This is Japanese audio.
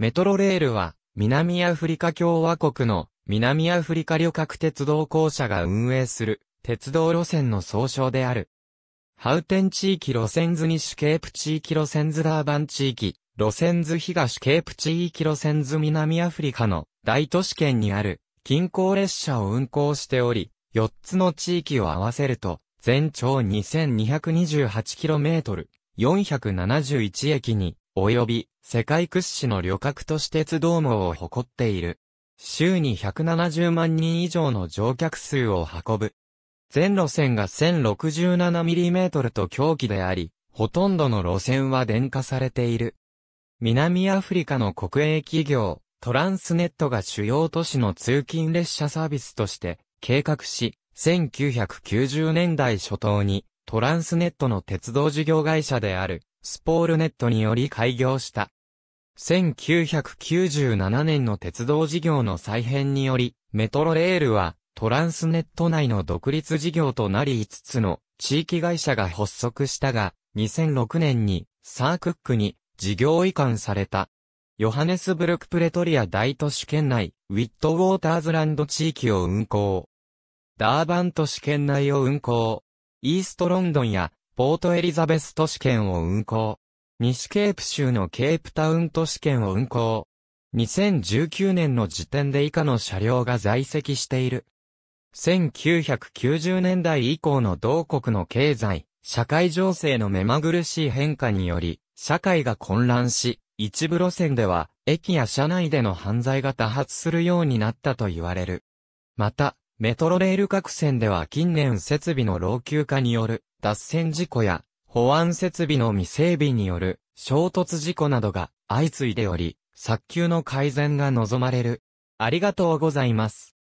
メトロレールは、南アフリカ共和国の南アフリカ旅客鉄道公社が運営する鉄道路線の総称である。ハウテン地域路線図西ケープ地域路線図ダーバン地域、路線図東ケープ地域路線図南アフリカの大都市圏にある近郊列車を運行しており、4つの地域を合わせると、全長 2228km、471駅に及び世界屈指の旅客都市鉄道網を誇っている。週に170万人以上の乗客数を運ぶ。全路線が 1067mm と狂気であり、ほとんどの路線は電化されている。南アフリカの国営企業、トランスネットが主要都市の通勤列車サービスとして計画し、1990年代初頭にトランスネットの鉄道事業会社であるスポールネットにより開業した。1997年の鉄道事業の再編により、メトロレールはトランスネット内の独立事業となり5つの地域会社が発足したが、2006年にサークックに事業移管された。ヨハネスブルクプレトリア大都市圏内、ウィットウォーターズランド地域を運行。ダーバン都市圏内を運行。イーストロンドンやポートエリザベス都市圏を運行。西ケープ州のケープタウン都市圏を運行。2019年の時点で以下の車両が在籍している。1990年代以降の同国の経済、社会情勢の目まぐるしい変化により、社会が混乱し、一部路線では、駅や車内での犯罪が多発するようになったと言われる。また、メトロレール各線では近年設備の老朽化による脱線事故や、保安設備の未整備による衝突事故などが相次いでおり、早急の改善が望まれる。ありがとうございます。